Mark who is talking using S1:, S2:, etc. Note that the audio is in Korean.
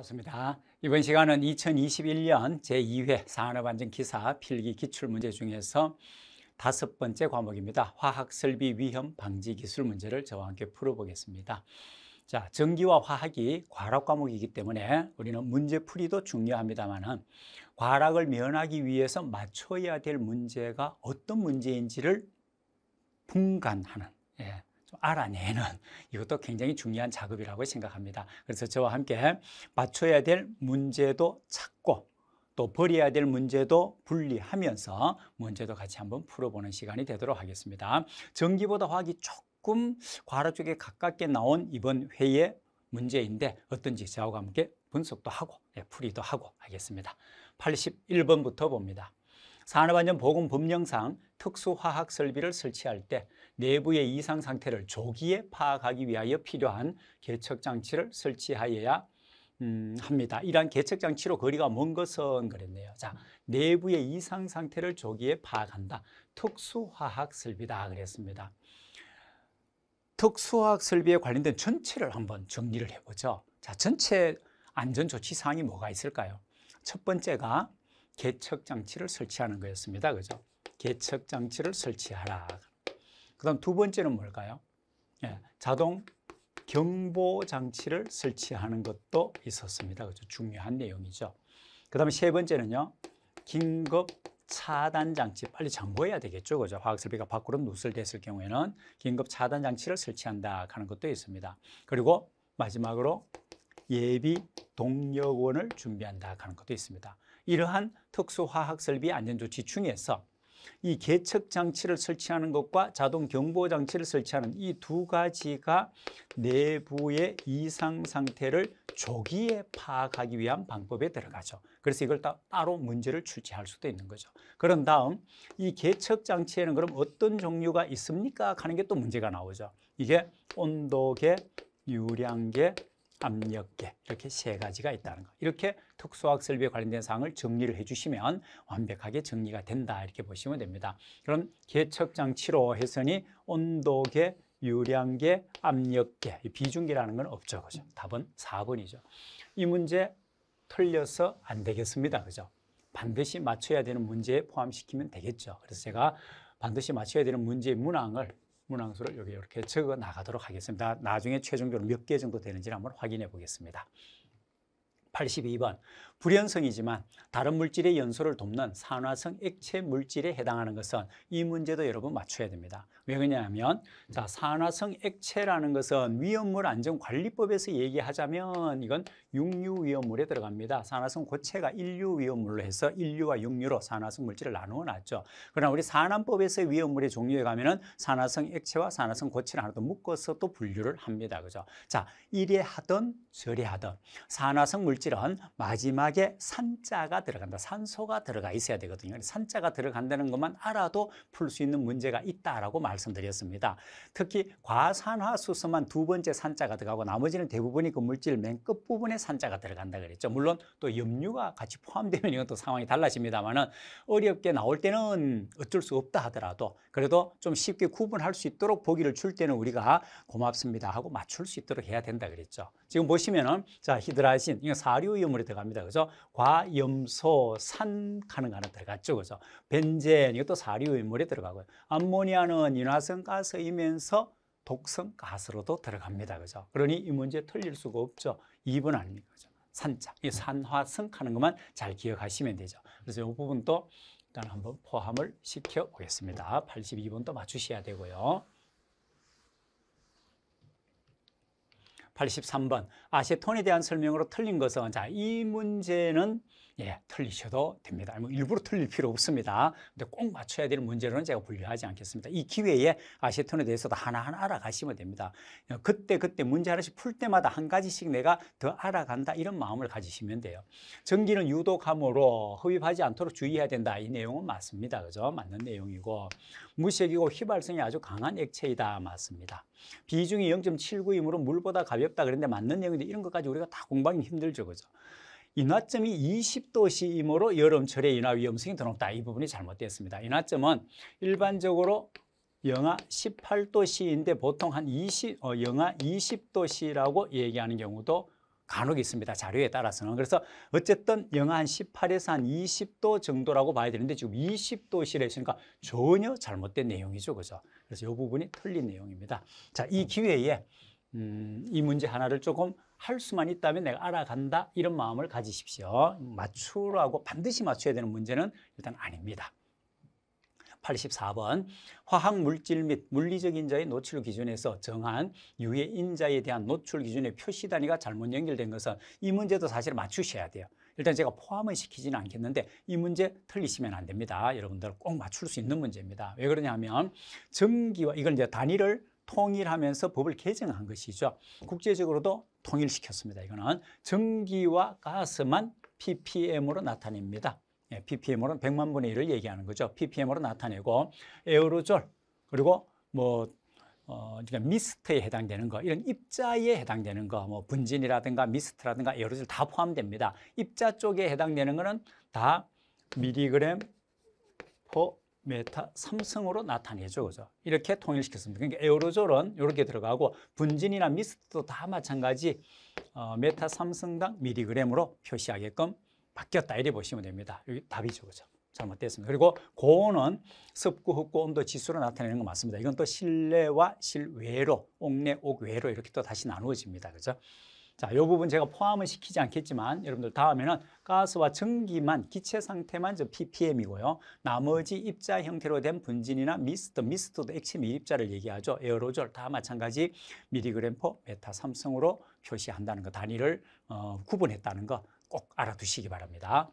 S1: 반갑습니다. 이번 시간은 2021년 제2회 산업안전기사 필기 기출문제 중에서 다섯 번째 과목입니다. 화학설비 위험 방지 기술 문제를 저와 함께 풀어보겠습니다. 자, 전기와 화학이 과락 과목이기 때문에 우리는 문제풀이도 중요합니다만 과락을 면하기 위해서 맞춰야 될 문제가 어떤 문제인지를 분간하는 예, 좀 알아내는 이것도 굉장히 중요한 작업이라고 생각합니다. 그래서 저와 함께 맞춰야 될 문제도 찾고 또 버려야 될 문제도 분리하면서 문제도 같이 한번 풀어보는 시간이 되도록 하겠습니다. 전기보다 화학이 조금 과로 쪽에 가깝게 나온 이번 회의 의 문제인데 어떤지 저하고 함께 분석도 하고 예, 풀이도 하고 하겠습니다. 81번부터 봅니다. 산업안전보건법령상 특수화학 설비를 설치할 때 내부의 이상 상태를 조기에 파악하기 위하여 필요한 개척장치를 설치하여야 음, 합니다. 이러한 개척장치로 거리가 먼 것은 그랬네요. 자, 내부의 이상 상태를 조기에 파악한다. 특수화학 설비다 그랬습니다. 특수화학 설비에 관련된 전체를 한번 정리를 해보죠. 자, 전체 안전조치 사항이 뭐가 있을까요? 첫 번째가 개척 장치를 설치하는 거였습니다. 그죠? 개척 장치를 설치하라. 그다음 두 번째는 뭘까요? 예, 자동 경보 장치를 설치하는 것도 있었습니다. 그죠? 중요한 내용이죠. 그다음세 번째는요. 긴급 차단 장치 빨리 정보해야 되겠죠. 그죠? 화학 설비가 밖으로 누설됐을 경우에는 긴급 차단 장치를 설치한다 하는 것도 있습니다. 그리고 마지막으로 예비 동력원을 준비한다 하는 것도 있습니다. 이러한 특수화학설비 안전조치 중에서 이개척 장치를 설치하는 것과 자동 경보 장치를 설치하는 이 두 가지가 내부의 이상 상태를 조기에 파악하기 위한 방법에 들어가죠. 그래서 이걸 따, 로 문제를 출제할 수도 있는 거죠. 그런 다음 이개척 장치에는 그럼 어떤 종류가 있습니까? 하는 게 또 문제가 나오죠. 이게 온도계, 유량계, 압력계 이렇게 세 가지가 있다는 거 이렇게 특수학설비에 관련된 사항을 정리를 해주시면 완벽하게 정리가 된다 이렇게 보시면 됩니다 그럼 개척장치로 해서니 온도계, 유량계, 압력계 비중계라는 건 없죠 그죠? 답은 4번이죠 이 문제 틀려서 안 되겠습니다 그죠? 반드시 맞춰야 되는 문제에 포함시키면 되겠죠 그래서 제가 반드시 맞춰야 되는 문제의 문항을 문항수를 여기 이렇게 적어 나가도록 하겠습니다. 나중에 최종적으로 몇 개 정도 되는지 한번 확인해 보겠습니다. 82번 불연성이지만 다른 물질의 연소를 돕는 산화성 액체 물질에 해당하는 것은 이 문제도 여러분 맞춰야 됩니다. 왜 그러냐면 자 산화성 액체라는 것은 위험물 안전관리법에서 얘기하자면 이건 육류 위험물에 들어갑니다. 산화성 고체가 인류 위험물로 해서 인류와 육류로 산화성 물질을 나누어 놨죠. 그러나 우리 산안법에서 위험물의 종류에 가면은 산화성 액체와 산화성 고체를 하나 더 묶어서 또 분류를 합니다. 그죠? 자 이래 하던 저래 하던 산화성 물질은 마지막 마지막에 산자가 들어간다. 산소가 들어가 있어야 되거든요. 산자가 들어간다는 것만 알아도 풀 수 있는 문제가 있다라고 말씀드렸습니다. 특히 과산화수소만 두 번째 산자가 들어가고 나머지는 대부분이 그 물질 맨 끝부분에 산자가 들어간다 그랬죠. 물론 또 염류가 같이 포함되면 이건 또 상황이 달라집니다만은 어렵게 나올 때는 어쩔 수 없다 하더라도 그래도 좀 쉽게 구분할 수 있도록 보기를 줄 때는 우리가 고맙습니다 하고 맞출 수 있도록 해야 된다 그랬죠. 지금 보시면은 자 히드라신 이거 사류염물로 들어갑니다. 그죠? 과염소 산 가능 거는 들어갔죠. 그죠? 벤젠 이것도 사류염물로 들어가고요. 암모니아는 인화성 가스이면서 독성 가스로도 들어갑니다. 그죠? 그러니 이 문제 틀릴 수가 없죠. 2번 아닙니까? 그죠? 산자. 이 산화성 하는 것만 잘 기억하시면 되죠. 그래서 이 부분도 일단 한번 포함을 시켜 보겠습니다. 82번도 맞추셔야 되고요. 83번 아세톤에 대한 설명으로 틀린 것은 자, 이 문제는 예, 틀리셔도 됩니다. 뭐 일부러 틀릴 필요 없습니다. 근데 꼭 맞춰야 될 문제로는 제가 분류하지 않겠습니다. 이 기회에 아세톤에 대해서도 하나하나 알아가시면 됩니다. 어, 그때 그때 문제 하나씩 풀 때마다 한 가지씩 내가 더 알아간다 이런 마음을 가지시면 돼요. 전기는 유독함으로 흡입하지 않도록 주의해야 된다. 이 내용은 맞습니다. 그죠? 맞는 내용이고 무색이고 휘발성이 아주 강한 액체이다. 맞습니다. 비중이 0.79이므로 물보다 가볍다 그랬는데 맞는 얘기인데 이런 것까지 우리가 다 공부하기 힘들죠. 그죠? 인화점이 20도씨이므로 여름철에 인화 위험성이 더 높다. 이 부분이 잘못됐습니다. 인화점은 일반적으로 영하 18도씨인데 보통 한 20, 어, 영하 20도씨라고 얘기하는 경우도 간혹 있습니다. 자료에 따라서는. 그래서 어쨌든 영하 한 18에서 한 20도 정도라고 봐야 되는데 지금 20도실에 있으니까 그러니까 전혀 잘못된 내용이죠. 그죠? 그래서 이 부분이 틀린 내용입니다. 자, 이 기회에 음, 이 문제 하나를 조금 할 수만 있다면 내가 알아간다 이런 마음을 가지십시오. 맞추라고 반드시 맞춰야 되는 문제는 일단 아닙니다. 84번 화학물질 및 물리적 인자의 노출 기준에서 정한 유해 인자에 대한 노출 기준의 표시 단위가 잘못 연결된 것은 이 문제도 사실 맞추셔야 돼요. 일단 제가 포함을 시키지는 않겠는데 이 문제 틀리시면 안 됩니다. 여러분들 꼭 맞출 수 있는 문제입니다. 왜 그러냐면 전기와 이걸 이제 단위를 통일하면서 법을 개정한 것이죠. 국제적으로도 통일시켰습니다. 이거는 전기와 가스만 ppm으로 나타냅니다. 예, ppm으로는 100만 분의 1을 얘기하는 거죠. ppm으로 나타내고 에어로졸 그리고 뭐 어, 그러니까 미스트에 해당되는 거, 이런 입자에 해당되는 거, 뭐 분진이라든가 미스트라든가 에어로졸 다 포함됩니다. 입자 쪽에 해당되는 거는 다 미리그램 퍼 메타 삼성으로 나타내죠. 그죠? 이렇게 통일시켰습니다. 그러니까 에어로졸은 이렇게 들어가고 분진이나 미스트도 다 마찬가지 어, 메타 삼성당 미리그램으로 표시하게끔 바뀌었다 이래 보시면 됩니다. 여기 답이죠. 그죠? 잘못됐습니다. 그리고 고온은 습구, 흡구, 온도 지수로 나타내는 거 맞습니다. 이건 또 실내와 실외로, 옥내, 옥외로 이렇게 또 다시 나누어집니다. 그죠? 자, 이 부분 제가 포함을 시키지 않겠지만 여러분들 다음에는 가스와 증기만 기체 상태만 저 ppm이고요. 나머지 입자 형태로 된 분진이나 미스트, 미스트도 액체 미입자를 얘기하죠. 에어로졸 다 마찬가지 미리그램 포 메타 삼성으로 표시한다는 거 단위를 어, 구분했다는 거꼭 알아두시기 바랍니다.